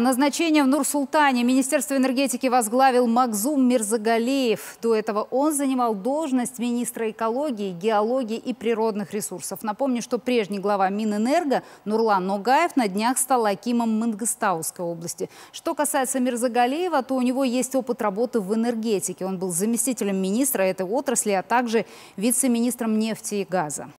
Назначение в Нур-Султане Министерство энергетики возглавил Макзум Мирзагалиев. До этого он занимал должность министра экологии, геологии и природных ресурсов. Напомню, что прежний глава Минэнерго Нурлан Ногаев на днях стал акимом Мангыстауской области. Что касается Мирзагалиева, то у него есть опыт работы в энергетике. Он был заместителем министра этой отрасли, а также вице-министром нефти и газа.